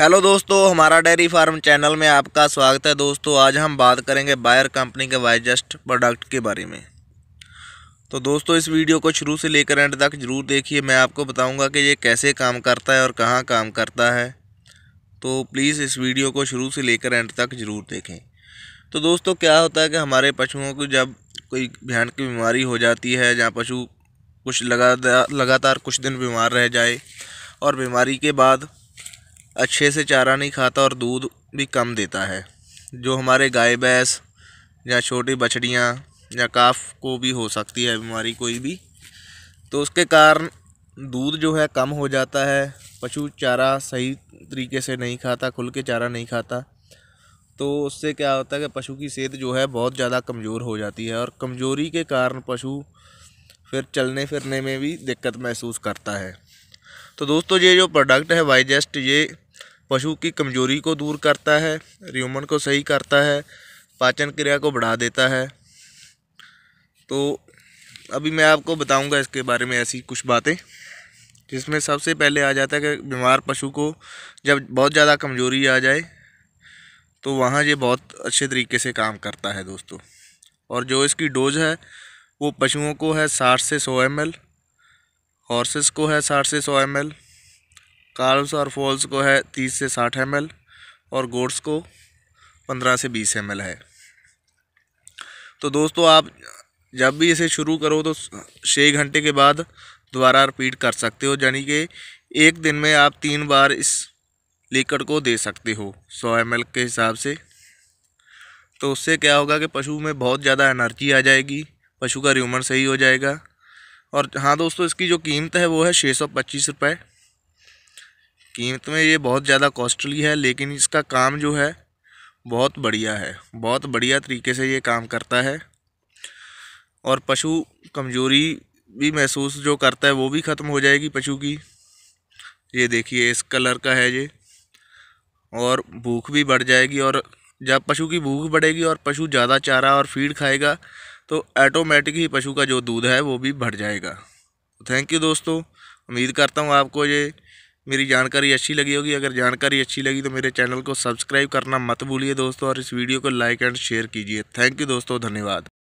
hello दोस्तों हमारा dairy farm channel में आपका स्वागत है दोस्तों आज हम बात करेंगे बायर कंपनी के वाइजस्ट प्रोडक्ट के बारे में तो दोस्तों इस वीडियो को शुरू से लेकर एंड तक जरूर देखिए मैं आपको बताऊंगा कि ये कैसे काम करता है और कहाँ काम करता है तो प्लीज़ इस वीडियो को शुरू से लेकर एंड तक ज़रूर देखें तो दोस्तों क्या होता है कि हमारे पशुओं को जब कोई भयानक बीमारी हो जाती है जहाँ पशु कुछ लगा लगातार कुछ दिन बीमार रह जाए और बीमारी के बाद अच्छे से चारा नहीं खाता और दूध भी कम देता है जो हमारे गाय भैंस या छोटी बछड़ियाँ या काफ को भी हो सकती है बीमारी कोई भी तो उसके कारण दूध जो है कम हो जाता है पशु चारा सही तरीके से नहीं खाता खुल के चारा नहीं खाता तो उससे क्या होता है कि पशु की सेहत जो है बहुत ज़्यादा कमज़ोर हो जाती है और कमज़ोरी के कारण पशु फिर चलने फिरने में भी दिक्कत महसूस करता है तो दोस्तों ये जो प्रोडक्ट है वाइजेस्ट ये पशु की कमजोरी को दूर करता है र्यूमन को सही करता है पाचन क्रिया को बढ़ा देता है तो अभी मैं आपको बताऊंगा इसके बारे में ऐसी कुछ बातें जिसमें सबसे पहले आ जाता है कि बीमार पशु को जब बहुत ज़्यादा कमजोरी आ जाए तो वहाँ ये बहुत अच्छे तरीके से काम करता है दोस्तों और जो इसकी डोज है वो पशुओं को है साठ से सौ एम एल हॉर्सेस को है साठ से सौ एम एल कार्ल्स और फॉल्स को है तीस से साठ एम और गोड्स को पंद्रह से बीस एम है तो दोस्तों आप जब भी इसे शुरू करो तो छः घंटे के बाद दोबारा रिपीट कर सकते हो यानी कि एक दिन में आप तीन बार इस लिकड़ को दे सकते हो सौ एम के हिसाब से तो उससे क्या होगा कि पशु में बहुत ज़्यादा एनर्जी आ जाएगी पशु का र्यूमर सही हो जाएगा और हाँ दोस्तों इसकी जो कीमत है वो है छः सौ पच्चीस रुपये कीमत में ये बहुत ज़्यादा कॉस्टली है लेकिन इसका काम जो है बहुत बढ़िया है बहुत बढ़िया तरीके से ये काम करता है और पशु कमजोरी भी महसूस जो करता है वो भी ख़त्म हो जाएगी पशु की ये देखिए इस कलर का है ये और भूख भी बढ़ जाएगी और जब पशु की भूख बढ़ेगी और पशु ज़्यादा चारा और फीड खाएगा तो ऐटोमेटिक ही पशु का जो दूध है वो भी बढ़ जाएगा थैंक यू दोस्तों उम्मीद करता हूँ आपको ये मेरी जानकारी अच्छी लगी होगी अगर जानकारी अच्छी लगी तो मेरे चैनल को सब्सक्राइब करना मत भूलिए दोस्तों और इस वीडियो को लाइक एंड शेयर कीजिए थैंक यू दोस्तों धन्यवाद